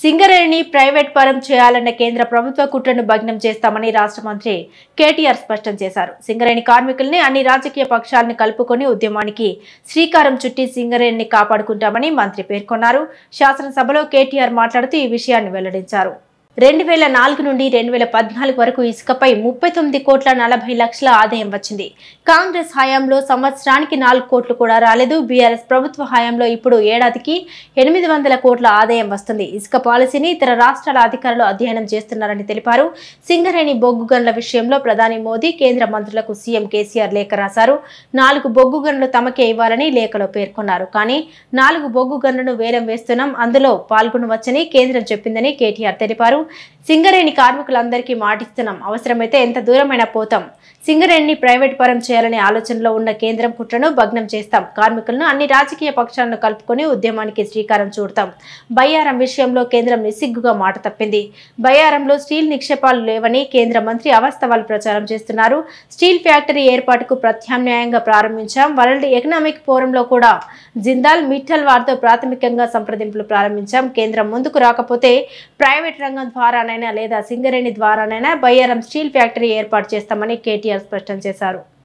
Singareni private పరం చేయాలన్న కేంద్ర ప్రభుత్వ కుట్రను భగ్నం చేస్తామని రాష్ట్ర మంత్రి కేటీఆర్ స్పష్టం చేశారు సింగరేణి కార్మికుల్ని అన్ని రాజకీయ పక్షాలను కలుపుకొని ఉద్యమానికి శ్రీకారం చుట్టి సింగరేణిని కాపాడుకుంటామని మంత్రి పేర్కొన్నారు శాసనసభలో కేటీఆర్ మాట్లాడుతూ ఈ విషయాన్ని వెల్లడించారు రెండు వేల నాలుగు నుండి రెండు వేల పద్నాలుగు వరకు ఇసుకపై ముప్పై తొమ్మిది కోట్ల నలభై లక్షల ఆదాయం వచ్చింది కాంగ్రెస్ హయాంలో సంవత్సరానికి నాలుగు కోట్లు కూడా రాలేదు బీఆర్ఎస్ ప్రభుత్వ హయాంలో ఇప్పుడు ఏడాదికి ఎనిమిది వందల కోట్ల ఆదాయం వస్తుంది ఇసుక పాలసీని ఇతర రాష్ట్రాల అధికారులు అధ్యయనం చేస్తున్నారని తెలిపారు సింగరేణి బొగ్గు గనుల విషయంలో ప్రధాని మోదీ కేంద్ర మంత్రులకు సీఎం కేసీఆర్ లేఖ రాశారు నాలుగు బొగ్గు గనులు తమకే ఇవ్వాలని లేఖలో పేర్కొన్నారు కానీ నాలుగు బొగ్గు గనులను వేలం వేస్తున్నాం అందులో పాల్గొనవచ్చని కేంద్రం చెప్పిందని కేటీఆర్ తెలిపారు అన్నారు సింగరేణి కార్మికులందరికీ మాటిస్తున్నాం అవసరమైతే ఎంత దూరమైనా పోతాం సింగరేణిని ప్రైవేట్ పరం చేయాలనే ఆలోచనలో ఉన్న కేంద్రం కుట్రను భగ్నం చేస్తాం కార్మికులను అన్ని రాజకీయ పక్షాలను కలుపుకొని ఉద్యమానికి శ్రీకారం చూడతాం బయ్యారం విషయంలో కేంద్రం నిసిగ్గుగా మాట తప్పింది బయ్యారంలో స్టీల్ నిక్షేపాలు లేవని కేంద్ర మంత్రి అవాస్తవాలు ప్రచారం చేస్తున్నారు స్టీల్ ఫ్యాక్టరీ ఏర్పాటుకు ప్రత్యామ్నాయంగా ప్రారంభించాం వరల్డ్ ఎకనామిక్ ఫోరంలో కూడా జిందాల్ మిఠల్ వారితో ప్రాథమికంగా సంప్రదింపులు ప్రారంభించాం కేంద్రం ముందుకు రాకపోతే ప్రైవేట్ రంగం ద్వారానైనా లేదా సింగరేణి ద్వారానైనా బయ్యారం స్టీల్ ఫ్యాక్టరీ ఏర్పాటు చేస్తామని కేటీఆర్ స్పష్టం చేశారు